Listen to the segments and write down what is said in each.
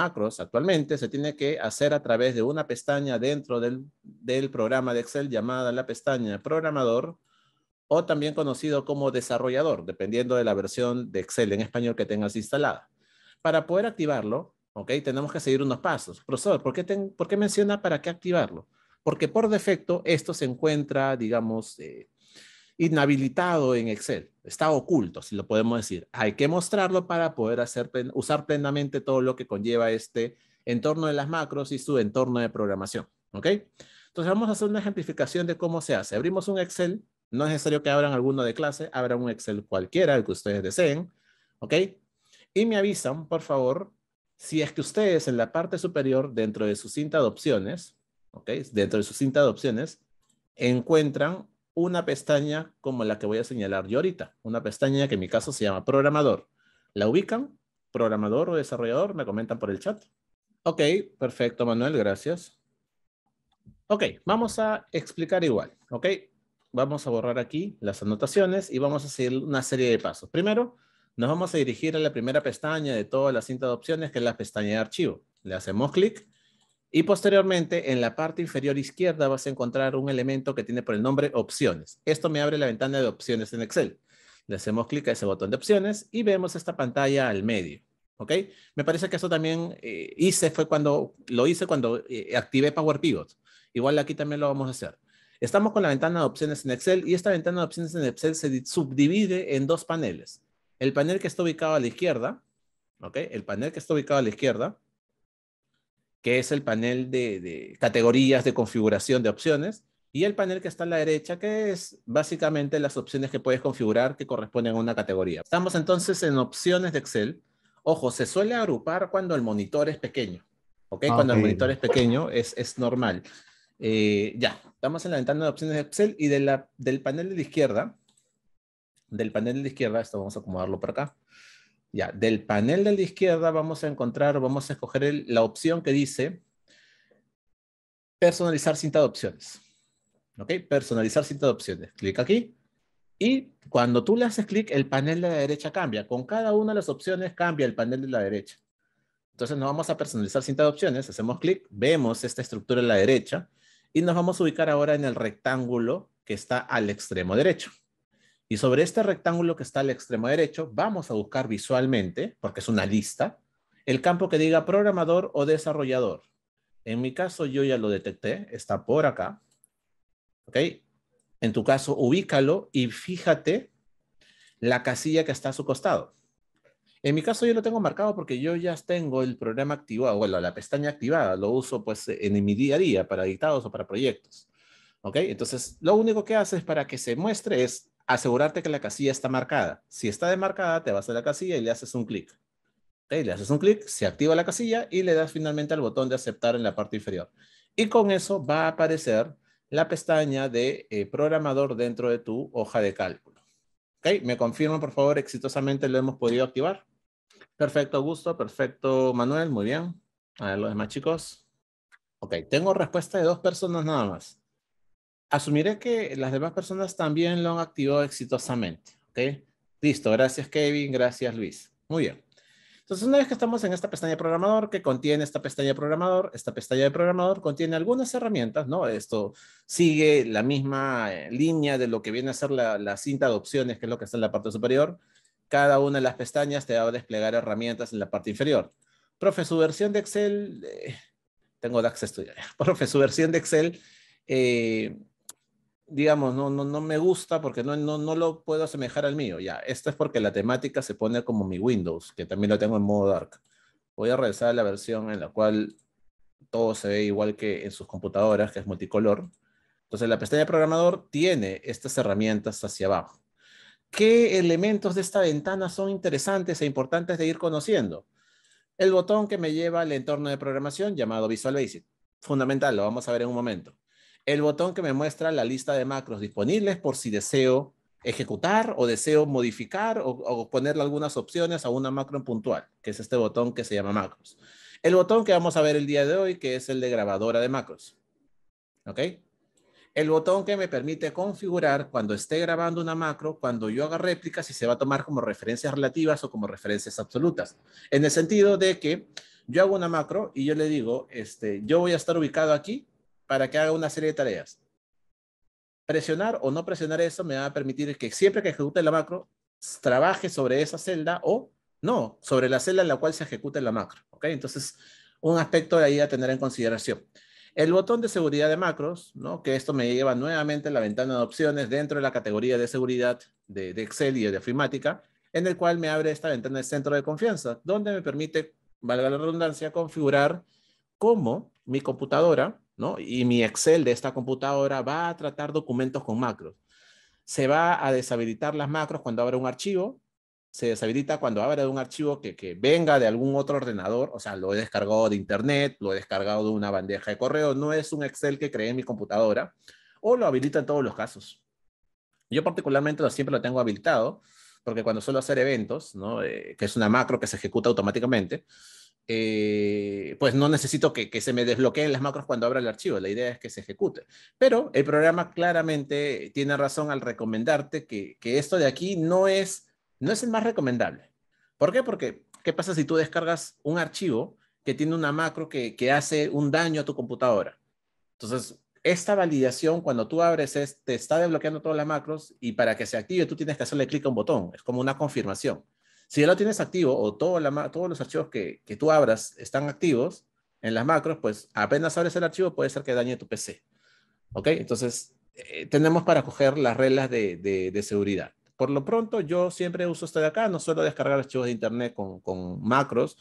macros actualmente se tiene que hacer a través de una pestaña dentro del, programa de Excel llamada la pestaña programador o también conocido como desarrollador, dependiendo de la versión de Excel en español que tengas instalada. Para poder activarlo, ¿ok? Tenemos que seguir unos pasos. Profesor, ¿por qué, menciona para qué activarlo? Porque por defecto esto se encuentra, digamos, eh, inhabilitado en Excel, está oculto, si lo podemos decir. Hay que mostrarlo para poder hacer, usar plenamente todo lo que conlleva este entorno de las macros y su entorno de programación. ¿Ok? Entonces vamos a hacer una ejemplificación de cómo se hace. Abrimos un Excel, no es necesario que abran alguno de clase, abran un Excel cualquiera, el que ustedes deseen. ¿Ok? Y me avisan, por favor, si es que ustedes en la parte superior, dentro de su cinta de opciones, ¿ok? Dentro de su cinta de opciones, encuentran una pestaña como la que voy a señalar yo ahorita, una pestaña que en mi caso se llama programador. ¿La ubican? ¿Programador o desarrollador? Me comentan por el chat. Ok, perfecto Manuel, gracias. Ok, vamos a explicar igual, ok. Vamos a borrar aquí las anotaciones y vamos a hacer una serie de pasos. Primero, nos vamos a dirigir a la primera pestaña de todas las cinta de opciones, que es la pestaña de archivo. Le hacemos clic y posteriormente, en la parte inferior izquierda vas a encontrar un elemento que tiene por el nombre opciones. Esto me abre la ventana de opciones en Excel. Le hacemos clic a ese botón de opciones y vemos esta pantalla al medio. ¿Ok? Me parece que eso también eh, hice, fue cuando, lo hice cuando eh, activé Power Pivot. Igual aquí también lo vamos a hacer. Estamos con la ventana de opciones en Excel y esta ventana de opciones en Excel se subdivide en dos paneles. El panel que está ubicado a la izquierda, ¿ok? El panel que está ubicado a la izquierda, que es el panel de, categorías de configuración de opciones, y el panel que está a la derecha, que es básicamente las opciones que puedes configurar que corresponden a una categoría. Estamos entonces en opciones de Excel. Ojo, se suele agrupar cuando el monitor es pequeño, ¿ok? Ah, cuando el monitor es pequeño es, normal. Eh, ya, estamos en la ventana de opciones de Excel y de la, del panel de la izquierda, del panel de la izquierda, esto vamos a acomodarlo por acá. Ya, del panel de la izquierda vamos a encontrar, vamos a escoger la opción que dice personalizar cinta de opciones. ¿Ok? Personalizar cinta de opciones. Clic aquí. Y cuando tú le haces clic, el panel de la derecha cambia. Con cada una de las opciones cambia el panel de la derecha. Entonces nos vamos a personalizar cinta de opciones. Hacemos clic, vemos esta estructura en la derecha y nos vamos a ubicar ahora en el rectángulo que está al extremo derecho. Y sobre este rectángulo que está al extremo derecho, vamos a buscar visualmente, porque es una lista, el campo que diga programador o desarrollador. En mi caso, yo ya lo detecté, está por acá. ¿Ok? En tu caso, ubícalo y fíjate la casilla que está a su costado. En mi caso yo lo tengo marcado porque yo ya tengo el programa activado, bueno, la pestaña activada, lo uso pues en mi día a día para editados o para proyectos. ¿Ok? Entonces, lo único que hace es para que se muestre es asegurarte que la casilla está marcada. Si está demarcada, te vas a la casilla y le haces un clic. ¿Okay? Le haces un clic, se activa la casilla y le das finalmente al botón de aceptar en la parte inferior. Y con eso va a aparecer la pestaña de eh, programador dentro de tu hoja de cálculo. ¿Ok? ¿Me confirman, por favor, exitosamente lo hemos podido activar? Perfecto, Augusto. Perfecto, Manuel. Muy bien. A ver, los demás chicos. Ok, tengo respuesta de dos personas nada más asumiré que las demás personas también lo han activado exitosamente. ¿ok? Listo, gracias Kevin, gracias Luis. Muy bien. Entonces, una vez que estamos en esta pestaña de programador, que contiene esta pestaña de programador, esta pestaña de programador contiene algunas herramientas, ¿no? Esto sigue la misma eh, línea de lo que viene a ser la, cinta de opciones, que es lo que está en la parte superior. Cada una de las pestañas te va a desplegar herramientas en la parte inferior. Profe, su versión de Excel, eh, tengo DAX estudiar. Profe, su versión de Excel eh, digamos, no, no, no me gusta porque no, no, no lo puedo asemejar al mío. Ya, esto es porque la temática se pone como mi Windows, que también lo tengo en modo dark. Voy a regresar a la versión en la cual todo se ve igual que en sus computadoras, que es multicolor. Entonces, la pestaña de programador tiene estas herramientas hacia abajo. ¿Qué elementos de esta ventana son interesantes e importantes de ir conociendo? El botón que me lleva al entorno de programación llamado Visual Basic. Fundamental, lo vamos a ver en un momento el botón que me muestra la lista de macros disponibles por si deseo ejecutar o deseo modificar o, ponerle algunas opciones a una macro en puntual, que es este botón que se llama macros. El botón que vamos a ver el día de hoy, que es el de grabadora de macros. ¿Ok? El botón que me permite configurar cuando esté grabando una macro, cuando yo haga réplicas y se va a tomar como referencias relativas o como referencias absolutas. En el sentido de que yo hago una macro y yo le digo, este, yo voy a estar ubicado aquí para que haga una serie de tareas. Presionar o no presionar eso me va a permitir que siempre que ejecute la macro, trabaje sobre esa celda o no, sobre la celda en la cual se ejecuta la macro. ¿ok? Entonces, un aspecto de ahí a tener en consideración. El botón de seguridad de macros, ¿no? que esto me lleva nuevamente a la ventana de opciones dentro de la categoría de seguridad de, de Excel y de Afirmática, en el cual me abre esta ventana de centro de confianza, donde me permite, valga la redundancia, configurar cómo mi computadora y mi Excel de esta computadora va a tratar documentos con macros. Se va a deshabilitar las macros cuando abra un archivo, se deshabilita cuando abra un archivo que, venga de algún otro ordenador, o sea, lo he descargado de internet, lo he descargado de una bandeja de correo, no es un Excel que cree en mi computadora, o lo habilita en todos los casos. Yo particularmente lo, siempre lo tengo habilitado, porque cuando suelo hacer eventos, eh, que es una macro que se ejecuta automáticamente, eh, pues no necesito que, se me desbloqueen las macros cuando abra el archivo, la idea es que se ejecute. Pero el programa claramente tiene razón al recomendarte que, esto de aquí no es, no es el más recomendable. ¿Por qué? Porque, ¿qué pasa si tú descargas un archivo que tiene una macro que, hace un daño a tu computadora? Entonces, esta validación, cuando tú abres, te está desbloqueando todas las macros y para que se active tú tienes que hacerle clic a un botón, es como una confirmación. Si ya lo tienes activo o todo todos los archivos que, tú abras están activos en las macros, pues apenas abres el archivo puede ser que dañe tu PC. ¿Ok? Entonces, eh, tenemos para coger las reglas de, de, seguridad. Por lo pronto, yo siempre uso esto de acá, no suelo descargar archivos de internet con, macros,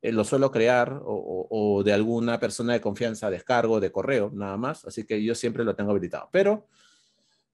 eh, lo suelo crear o, o, de alguna persona de confianza descargo de correo, nada más. Así que yo siempre lo tengo habilitado. Pero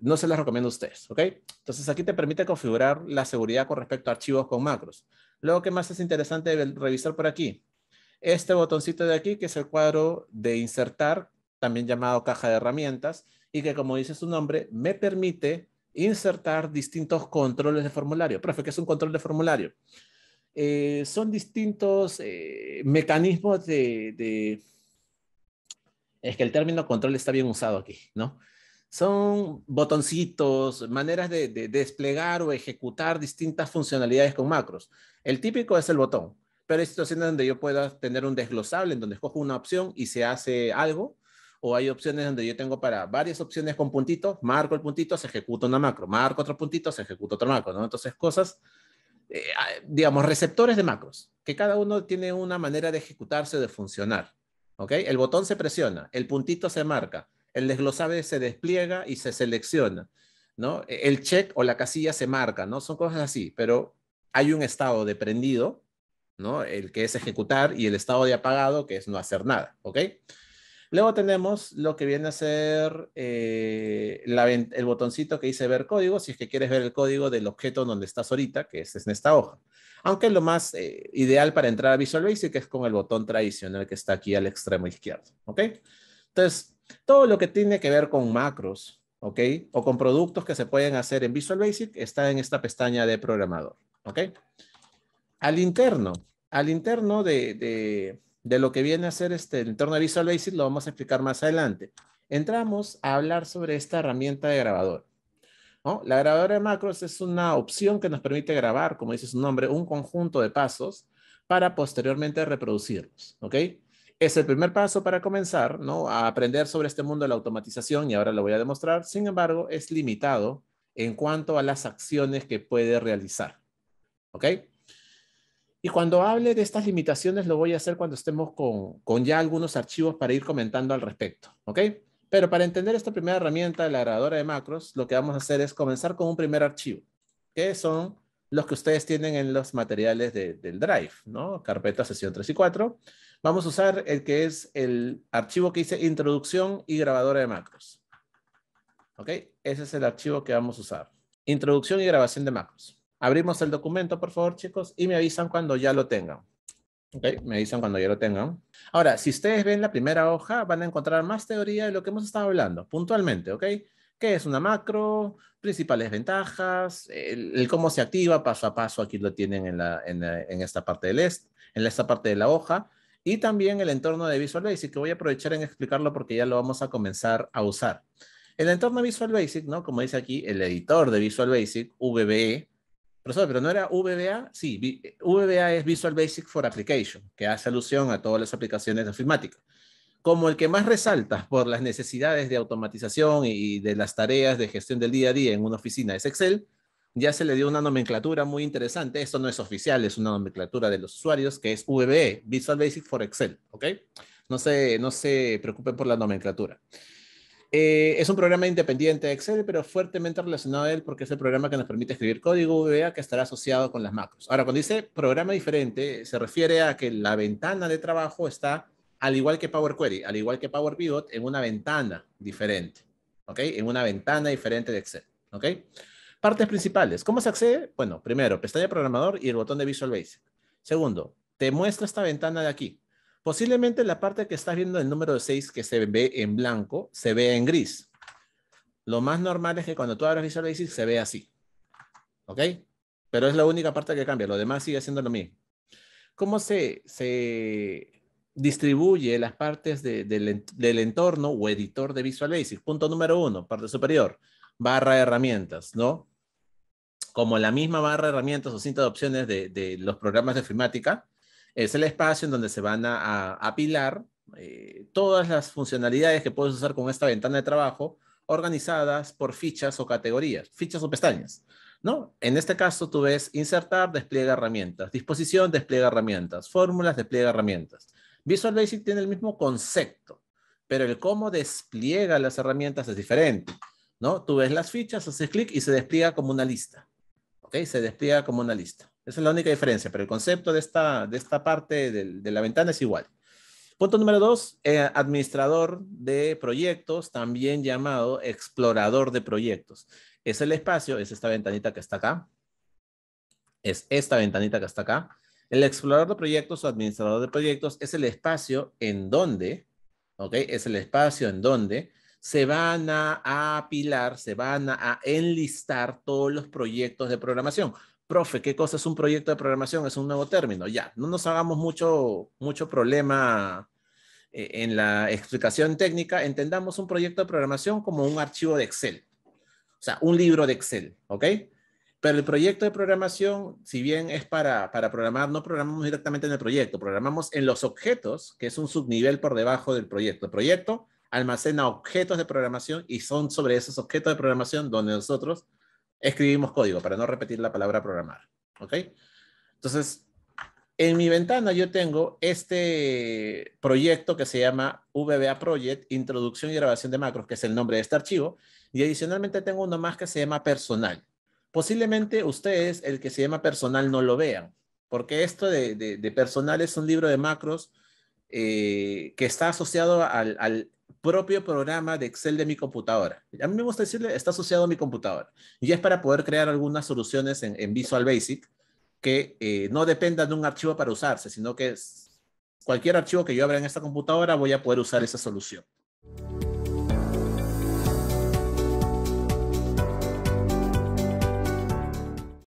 no se las recomiendo a ustedes, ¿ok? Entonces aquí te permite configurar la seguridad con respecto a archivos con macros. Luego, ¿qué más es interesante revisar por aquí? Este botoncito de aquí, que es el cuadro de insertar, también llamado caja de herramientas, y que como dice su nombre, me permite insertar distintos controles de formulario. Profe, ¿qué es un control de formulario? Eh, son distintos eh, mecanismos de... Es que el término control está bien usado aquí, ¿no? son botoncitos, maneras de, desplegar o ejecutar distintas funcionalidades con macros. El típico es el botón, pero hay situaciones donde yo pueda tener un desglosable en donde escojo una opción y se hace algo, o hay opciones donde yo tengo para varias opciones con puntitos, marco el puntito, se ejecuta una macro, marco otro puntito, se ejecuta otra macro, ¿no? Entonces, cosas, eh, ah, digamos, receptores de macros, que cada uno tiene una manera de ejecutarse o de funcionar, ¿ok? El botón se presiona, el puntito se marca, el desglosable se despliega y se selecciona, ¿no? E, el check o la casilla se marca, ¿no? Son cosas así, pero hay un estado de prendido, ¿no? El que es ejecutar y el estado de apagado, que es no hacer nada, ¿ok? Luego tenemos lo que viene a ser eh, la, el botoncito que dice ver código, si es que quieres ver el código del objeto donde estás ahorita, que es, en esta hoja. Aunque lo más eh, ideal para entrar a Visual Basic es con el botón tradicional que está aquí al extremo izquierdo, ¿ok? Entonces, todo lo que tiene que ver con macros, ¿ok? O con productos que se pueden hacer en Visual Basic está en esta pestaña de programador, ¿ok? Al interno, al interno de, lo que viene a ser este, el entorno de Visual Basic lo vamos a explicar más adelante. Entramos a hablar sobre esta herramienta de grabador. La grabadora de macros es una opción que nos permite grabar, como dice su nombre, un conjunto de pasos para posteriormente reproducirlos, ¿ok? es el primer paso para comenzar ¿no? a aprender sobre este mundo de la automatización y ahora lo voy a demostrar. Sin embargo, es limitado en cuanto a las acciones que puede realizar. ¿Ok? Y cuando hable de estas limitaciones, lo voy a hacer cuando estemos con, con ya algunos archivos para ir comentando al respecto. ¿Ok? Pero para entender esta primera herramienta de la grabadora de macros, lo que vamos a hacer es comenzar con un primer archivo, que son los que ustedes tienen en los materiales del Drive, ¿no? Carpeta sesión 3 y 4. Vamos a usar el que es el archivo que dice introducción y grabadora de macros. ¿Ok? Ese es el archivo que vamos a usar. Introducción y grabación de macros. Abrimos el documento, por favor, chicos, y me avisan cuando ya lo tengan. ¿Ok? Me avisan cuando ya lo tengan. Ahora, si ustedes ven la primera hoja, van a encontrar más teoría de lo que hemos estado hablando, puntualmente, ¿ok? qué es una macro, principales ventajas, el, cómo se activa paso a paso, aquí lo tienen en, esta parte del en esta parte de la hoja, y también el entorno de Visual Basic, que voy a aprovechar en explicarlo porque ya lo vamos a comenzar a usar. El entorno Visual Basic, ¿no? Como dice aquí el editor de Visual Basic, VBE, pero no era VBA, sí, VBA es Visual Basic for Application, que hace alusión a todas las aplicaciones de informática como el que más resalta por las necesidades de automatización y de las tareas de gestión del día a día en una oficina es Excel, ya se le dio una nomenclatura muy interesante. Esto no es oficial, es una nomenclatura de los usuarios que es VBE, Visual Basic for Excel, ¿ok? No se, no se preocupen por la nomenclatura. Eh, es un programa independiente de Excel, pero fuertemente relacionado a él porque es el programa que nos permite escribir código VBA e que estará asociado con las macros. Ahora, cuando dice programa diferente, se refiere a que la ventana de trabajo está al igual que Power Query, al igual que Power Pivot, en una ventana diferente. ¿Ok? En una ventana diferente de Excel. ¿Ok? Partes principales. ¿Cómo se accede? Bueno, primero, pestaña programador y el botón de Visual Basic. Segundo, te muestra esta ventana de aquí. Posiblemente la parte que estás viendo el número 6 que se ve en blanco, se ve en gris. Lo más normal es que cuando tú abres Visual Basic se ve así. ¿Ok? Pero es la única parte que cambia. Lo demás sigue siendo lo mismo. ¿Cómo se, se distribuye las partes del entorno o editor de Visual Basic. Punto número uno, parte superior, barra de herramientas, ¿no? Como la misma barra de herramientas o cinta de opciones de, los programas de informática, es el espacio en donde se van a, apilar eh, todas las funcionalidades que puedes usar con esta ventana de trabajo organizadas por fichas o categorías, fichas o pestañas. ¿no? En este caso, tú ves insertar, despliega herramientas, disposición, despliega herramientas, fórmulas, despliega herramientas. Visual Basic tiene el mismo concepto, pero el cómo despliega las herramientas es diferente, ¿no? Tú ves las fichas, haces clic y se despliega como una lista, ¿ok? Se despliega como una lista. Esa es la única diferencia, pero el concepto de esta, parte de, la ventana es igual. Punto número dos, eh, administrador de proyectos, también llamado explorador de proyectos. Es el espacio, es esta ventanita que está acá. Es esta ventanita que está acá. El explorador de proyectos o administrador de proyectos es el espacio en donde, ¿ok? Es el espacio en donde se van a apilar, se van a enlistar todos los proyectos de programación. Profe, ¿qué cosa es un proyecto de programación? Es un nuevo término. Ya, no nos hagamos mucho, mucho problema eh, en la explicación técnica. Entendamos un proyecto de programación como un archivo de Excel. O sea, un libro de Excel, ¿ok? Pero el proyecto de programación, si bien es para, para programar, no programamos directamente en el proyecto, programamos en los objetos, que es un subnivel por debajo del proyecto. El proyecto almacena objetos de programación y son sobre esos objetos de programación donde nosotros escribimos código, para no repetir la palabra programar. ¿Ok? Entonces, en mi ventana yo tengo este proyecto que se llama VBA Project, Introducción y Grabación de Macros, que es el nombre de este archivo, y adicionalmente tengo uno más que se llama Personal. Posiblemente ustedes, el que se llama personal, no lo vean, porque esto de, de, personal es un libro de macros eh, que está asociado al, propio programa de Excel de mi computadora. A mí me gusta decirle, está asociado a mi computadora. Y es para poder crear algunas soluciones en, Visual Basic que eh, no dependan de un archivo para usarse, sino que cualquier archivo que yo abra en esta computadora voy a poder usar esa solución.